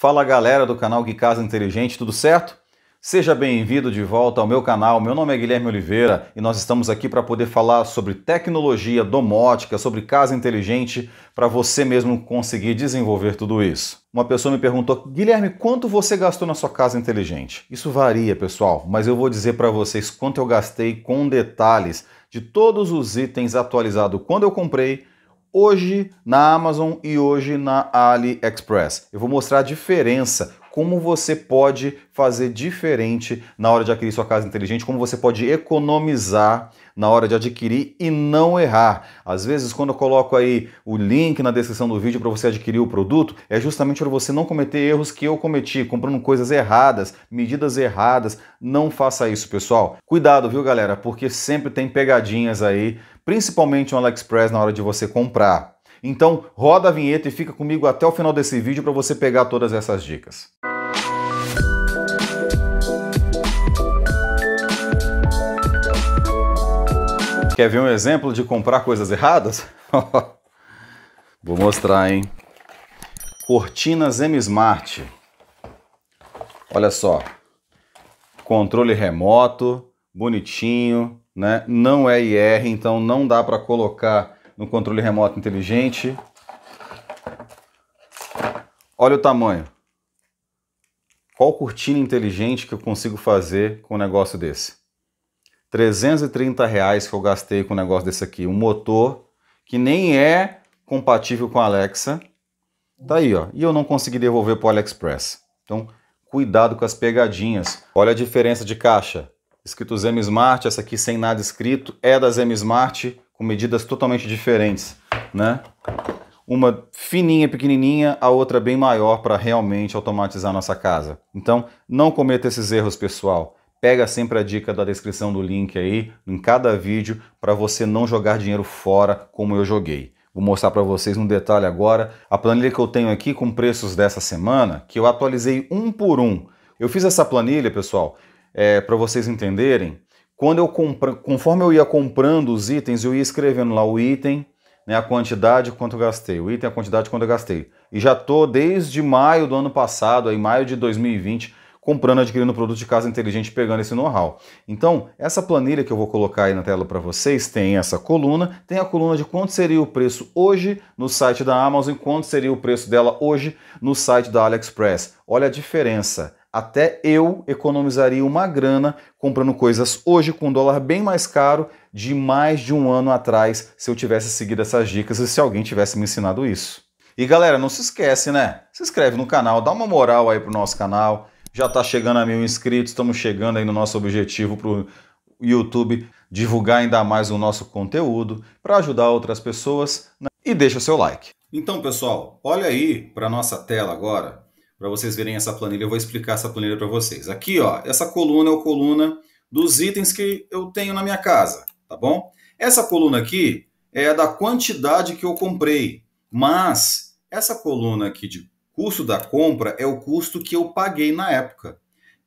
Fala galera do canal Gui Casa Inteligente, tudo certo? Seja bem-vindo de volta ao meu canal. Meu nome é Guilherme Oliveira e nós estamos aqui para poder falar sobre tecnologia domótica, sobre casa inteligente, para você mesmo conseguir desenvolver tudo isso. Uma pessoa me perguntou: Guilherme, quanto você gastou na sua casa inteligente? Isso varia, pessoal, mas eu vou dizer para vocês quanto eu gastei com detalhes de todos os itens atualizados quando eu comprei hoje na Amazon e hoje na AliExpress. Eu vou mostrar a diferença, como você pode fazer diferente na hora de adquirir sua casa inteligente, como você pode economizar na hora de adquirir e não errar. Às vezes, quando eu coloco aí o link na descrição do vídeo para você adquirir o produto, é justamente para você não cometer erros que eu cometi, comprando coisas erradas, medidas erradas. Não faça isso, pessoal. Cuidado, viu, galera? Porque sempre tem pegadinhas aí, principalmente no AliExpress na hora de você comprar. Então, roda a vinheta e fica comigo até o final desse vídeo para você pegar todas essas dicas. Quer ver um exemplo de comprar coisas erradas? Vou mostrar, hein? Cortinas M-Smart. Olha só. Controle remoto, bonitinho, né? Não é IR, então não dá para colocar no controle remoto inteligente. Olha o tamanho. Qual cortina inteligente que eu consigo fazer com um negócio desse? 330 reais que eu gastei com um negócio desse aqui. Um motor que nem é compatível com a Alexa. Tá aí, ó. E eu não consegui devolver para o AliExpress. Então, cuidado com as pegadinhas. Olha a diferença de caixa. Escrito Zem Smart, essa aqui sem nada escrito, é da Zem Smart, com medidas totalmente diferentes, né? Uma fininha, pequenininha, a outra bem maior para realmente automatizar nossa casa. Então, não cometa esses erros, pessoal. Pega sempre a dica da descrição do link aí, em cada vídeo, para você não jogar dinheiro fora como eu joguei. Vou mostrar para vocês um detalhe agora. A planilha que eu tenho aqui com preços dessa semana, que eu atualizei um por um. Eu fiz essa planilha, pessoal, é, eh, para vocês entenderem, quando eu conforme eu ia comprando os itens, eu ia escrevendo lá o item, né, a quantidade, quanto eu gastei. O item, a quantidade, quanto eu gastei. E já tô desde maio do ano passado, aí maio de 2020, comprando, adquirindo produto de casa inteligente, pegando esse know-how. Então, essa planilha que eu vou colocar aí na tela para vocês tem essa coluna, tem a coluna de quanto seria o preço hoje no site da Amazon, quanto seria o preço dela hoje no site da AliExpress. Olha a diferença. Até eu economizaria uma grana comprando coisas hoje com um dólar bem mais caro de mais de um ano atrás se eu tivesse seguido essas dicas e se alguém tivesse me ensinado isso. E galera, não se esquece, né? Se inscreve no canal, dá uma moral aí pro nosso canal. Já tá chegando a mil inscritos, estamos chegando aí no nosso objetivo pro YouTube divulgar ainda mais o nosso conteúdo para ajudar outras pessoas. Né? E deixa o seu like. Então, pessoal, olha aí para nossa tela agora para vocês verem essa planilha, eu vou explicar essa planilha para vocês. Aqui, ó, essa coluna é a coluna dos itens que eu tenho na minha casa, tá bom? Essa coluna aqui é a da quantidade que eu comprei, mas essa coluna aqui de custo da compra é o custo que eu paguei na época,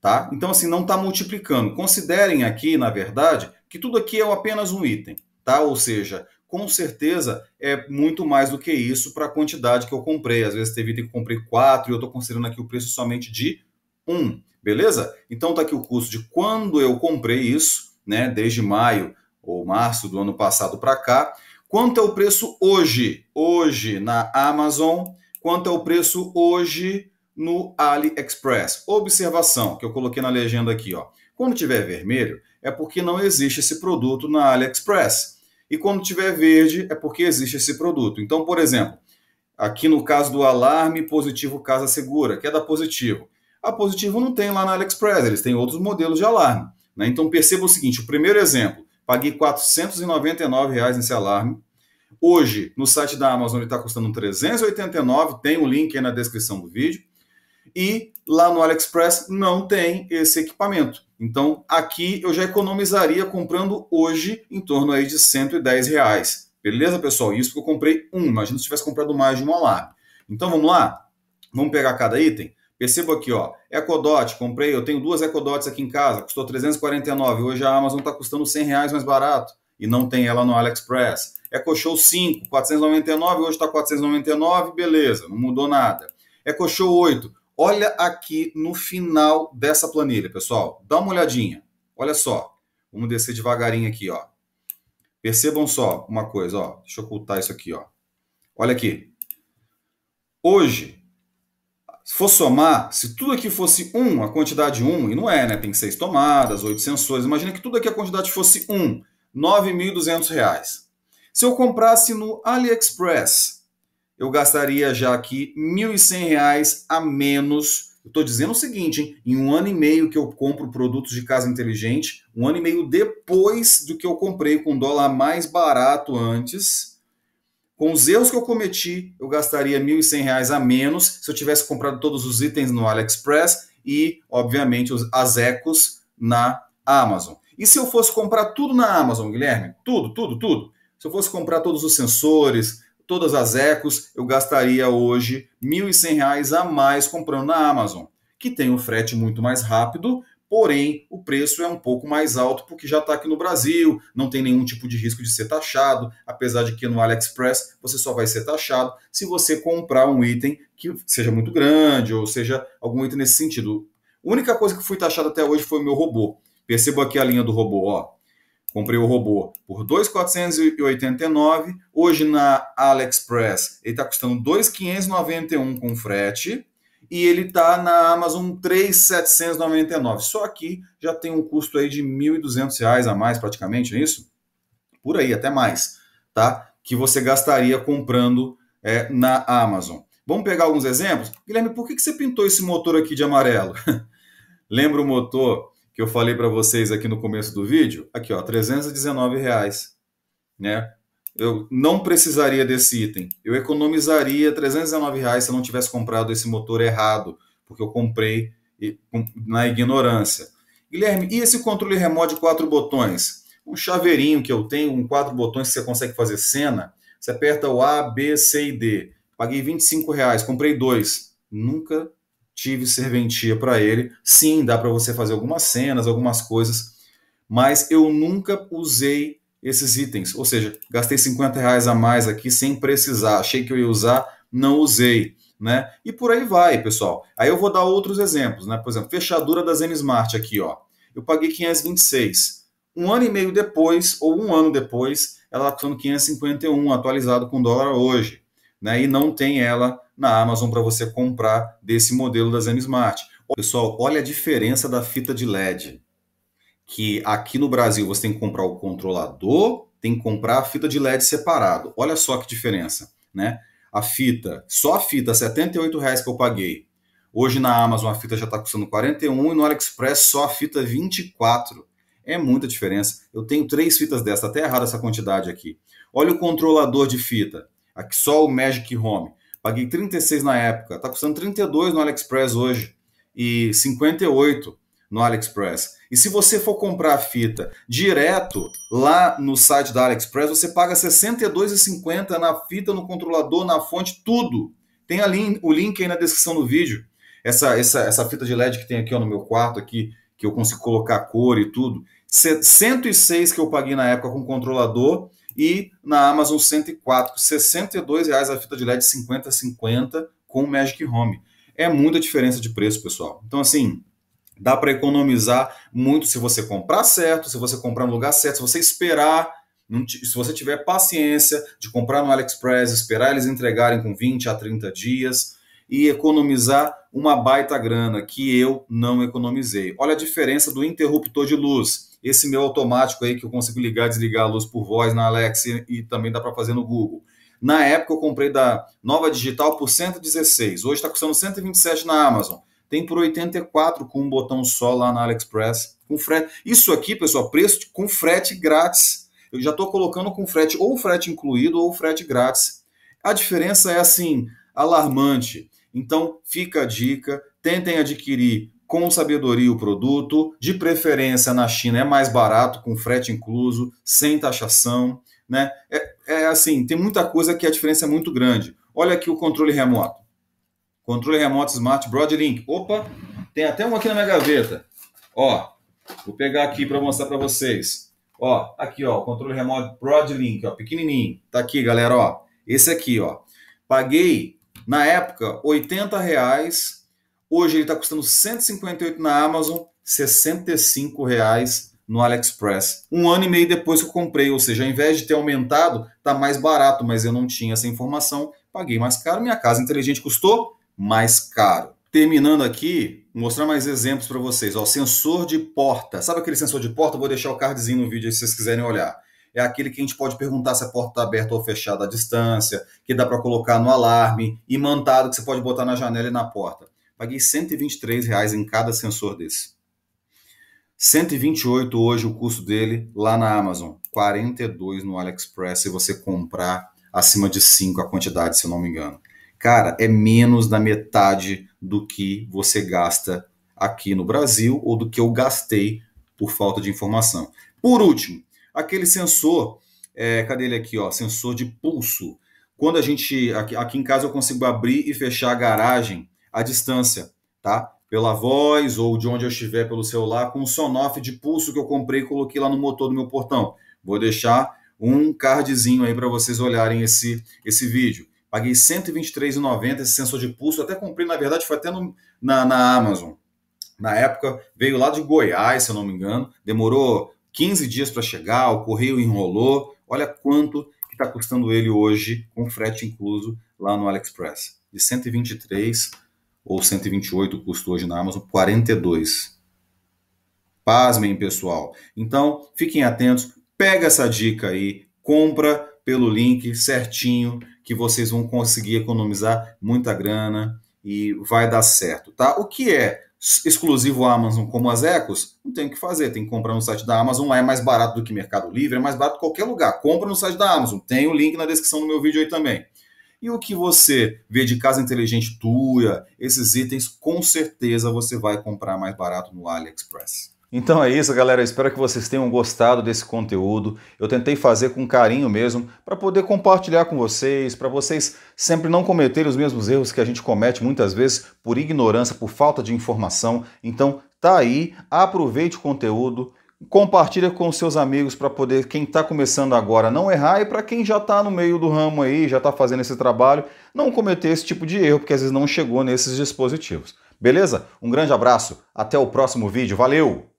tá? Então, assim, não está multiplicando. Considerem aqui, na verdade, que tudo aqui é apenas um item, tá? Ou seja, com certeza é muito mais do que isso para a quantidade que eu comprei. Às vezes teve que comprei 4 e eu estou considerando aqui o preço somente de 1, um, beleza? Então está aqui o custo de quando eu comprei isso, né? Desde maio ou março do ano passado para cá. Quanto é o preço hoje? Hoje na Amazon. Quanto é o preço hoje no AliExpress? Observação que eu coloquei na legenda aqui, ó. Quando tiver vermelho, é porque não existe esse produto na AliExpress. E quando tiver verde, é porque existe esse produto. Então, por exemplo, aqui no caso do alarme positivo Casa Segura, que é da Positivo. A Positivo não tem lá na AliExpress, eles têm outros modelos de alarme. Né? Então, perceba o seguinte: o primeiro exemplo, paguei R$ reais nesse alarme. Hoje, no site da Amazon, ele está custando 389, tem o um link aí na descrição do vídeo. E lá no AliExpress não tem esse equipamento. Então, aqui eu já economizaria comprando hoje em torno aí de 110 reais. Beleza, pessoal? Isso porque eu comprei um. Imagina se tivesse comprado mais de um alarme. Então, vamos lá? Vamos pegar cada item? Percebo aqui, ó, Ecodot, comprei, eu tenho duas Ecodots aqui em casa, custou 349, hoje a Amazon está custando 100 reais mais barato e não tem ela no AliExpress. EcoShow 5, 499, hoje está 499, beleza, não mudou nada. EcoShow 8, Olha aqui no final dessa planilha, pessoal. Dá uma olhadinha. Olha só. Vamos descer devagarinho aqui, ó. Percebam só uma coisa, ó. Deixa eu ocultar isso aqui, ó. Olha aqui. Hoje, se for somar, se tudo aqui fosse 1, a quantidade 1, e não é, né? Tem seis tomadas, oito sensores. Imagina que tudo aqui a quantidade fosse 1, R$ 9.200. Se eu comprasse no AliExpress, eu gastaria já aqui R$ 1.100 a menos. estou dizendo o seguinte, hein? em um ano e meio que eu compro produtos de casa inteligente, um ano e meio depois do que eu comprei com dólar mais barato antes, com os erros que eu cometi, eu gastaria R$ 1.100 a menos se eu tivesse comprado todos os itens no AliExpress e, obviamente, as ecos na Amazon. E se eu fosse comprar tudo na Amazon, Guilherme? Tudo, tudo, tudo. Se eu fosse comprar todos os sensores, todas as ecos, eu gastaria hoje R$ 1.100 a mais comprando na Amazon, que tem o um frete muito mais rápido, porém o preço é um pouco mais alto porque já está aqui no Brasil, não tem nenhum tipo de risco de ser taxado, apesar de que no AliExpress você só vai ser taxado se você comprar um item que seja muito grande ou seja algum item nesse sentido. A única coisa que fui taxado até hoje foi o meu robô. Percebo aqui a linha do robô, ó. Comprei o robô por 2,489. Hoje na AliExpress ele está custando 2,591 com frete. E ele está na Amazon 3,799. Só que já tem um custo aí de R$ 1.200 a mais, praticamente, é isso? Por aí, até mais, tá? Que você gastaria comprando é, na Amazon. Vamos pegar alguns exemplos? Guilherme, por que, que você pintou esse motor aqui de amarelo? Lembra o motor que eu falei para vocês aqui no começo do vídeo, aqui ó, 319 reais, né? Eu não precisaria desse item. Eu economizaria 319 reais se eu não tivesse comprado esse motor errado, porque eu comprei na ignorância. Guilherme, e esse controle remoto de quatro botões? Um chaveirinho que eu tenho, um quatro botões que você consegue fazer cena. Você aperta o A, B, C e D. Paguei 25 reais, comprei dois. Nunca tive serventia para ele. Sim, dá para você fazer algumas cenas, algumas coisas, mas eu nunca usei esses itens. Ou seja, gastei 50 reais a mais aqui sem precisar. Achei que eu ia usar, não usei. Né? E por aí vai, pessoal. Aí eu vou dar outros exemplos. Né? Por exemplo, fechadura da Zen Smart aqui. Ó. Eu paguei 526. Um ano e meio depois, ou um ano depois, ela está custando 551, atualizado com dólar hoje né, e não tem ela na Amazon para você comprar desse modelo da Zen Smart. Pessoal, olha a diferença da fita de LED. Que aqui no Brasil você tem que comprar o controlador, tem que comprar a fita de LED separado. Olha só que diferença, né? A fita, só a fita, R$ reais que eu paguei. Hoje na Amazon a fita já está custando 41 e no AliExpress só a fita 24. É muita diferença. Eu tenho três fitas dessa, está até errada essa quantidade aqui. Olha o controlador de fita, Aqui só o Magic Home. Paguei 36 na época, tá custando 32 no AliExpress hoje e 58 no AliExpress. E se você for comprar a fita direto lá no site da AliExpress, você paga 62,50 na fita, no controlador, na fonte, tudo. Tem ali o link aí na descrição do vídeo. Essa, essa, essa fita de LED que tem aqui ó, no meu quarto aqui, que eu consigo colocar cor e tudo. 106 que eu paguei na época com controlador e na Amazon 104, 62 reais a fita de LED 50-50 com o Magic Home. É muita diferença de preço, pessoal. Então, assim, dá para economizar muito se você comprar certo, se você comprar no lugar certo, se você esperar se você tiver paciência de comprar no AliExpress, esperar eles entregarem com 20 a 30 dias e economizar uma baita grana que eu não economizei. Olha a diferença do interruptor de luz esse meu automático aí que eu consigo ligar e desligar a luz por voz na Alexa e também dá para fazer no Google. Na época eu comprei da Nova Digital por 116, hoje está custando 127 na Amazon. Tem por 84 com um botão só lá na AliExpress, com frete. Isso aqui, pessoal, preço com frete grátis. Eu já estou colocando com frete ou frete incluído ou frete grátis. A diferença é assim alarmante. Então fica a dica, tentem adquirir com sabedoria o produto, de preferência na China é mais barato, com frete incluso, sem taxação, né? É, é assim, tem muita coisa que a diferença é muito grande. Olha aqui o controle remoto. Controle remoto Smart Broadlink. Opa, tem até um aqui na minha gaveta. Ó, vou pegar aqui para mostrar para vocês. Ó, aqui ó, controle remoto Broadlink, ó, pequenininho. Tá aqui, galera, ó. Esse aqui, ó. Paguei na época 80 reais Hoje ele está custando 158 na Amazon, 65 reais no AliExpress. Um ano e meio depois que eu comprei, ou seja, ao invés de ter aumentado, está mais barato, mas eu não tinha essa informação, paguei mais caro, minha casa inteligente custou mais caro. Terminando aqui, vou mostrar mais exemplos para vocês. Ó, sensor de porta. Sabe aquele sensor de porta? Vou deixar o cardzinho no vídeo aí se vocês quiserem olhar. É aquele que a gente pode perguntar se a porta está aberta ou fechada à distância, que dá para colocar no alarme, imantado, que você pode botar na janela e na porta. Paguei 123 reais em cada sensor desse. 128 hoje o custo dele lá na Amazon, 42 no AliExpress se você comprar acima de 5 a quantidade, se eu não me engano. Cara, é menos da metade do que você gasta aqui no Brasil ou do que eu gastei por falta de informação. Por último, aquele sensor, é, cadê ele aqui, ó, sensor de pulso. Quando a gente aqui, aqui em casa eu consigo abrir e fechar a garagem à distância, tá? Pela voz ou de onde eu estiver pelo celular, com um sonoff de pulso que eu comprei e coloquei lá no motor do meu portão. Vou deixar um cardzinho aí para vocês olharem esse, esse vídeo. Paguei R$123,90 123,90 esse sensor de pulso. Até comprei, na verdade, foi até no, na, na Amazon. Na época, veio lá de Goiás, se eu não me engano. Demorou 15 dias para chegar, o correio enrolou. Olha quanto que está custando ele hoje, com frete incluso, lá no AliExpress. De 123 ou 128 o custo hoje na Amazon, 42. Pasmem, pessoal. Então, fiquem atentos, pega essa dica aí, compra pelo link certinho que vocês vão conseguir economizar muita grana e vai dar certo, tá? O que é exclusivo Amazon como as Ecos? Não tem o que fazer, tem que comprar no site da Amazon, lá é mais barato do que Mercado Livre, é mais barato que qualquer lugar. Compra no site da Amazon, tem o link na descrição do meu vídeo aí também. E o que você vê de casa inteligente tua, esses itens, com certeza você vai comprar mais barato no AliExpress. Então é isso, galera. espero que vocês tenham gostado desse conteúdo. Eu tentei fazer com carinho mesmo para poder compartilhar com vocês, para vocês sempre não cometerem os mesmos erros que a gente comete muitas vezes por ignorância, por falta de informação. Então tá aí, aproveite o conteúdo compartilha com seus amigos para poder quem está começando agora não errar e para quem já está no meio do ramo aí, já está fazendo esse trabalho, não cometer esse tipo de erro, porque às vezes não chegou nesses dispositivos. Beleza? Um grande abraço, até o próximo vídeo, valeu!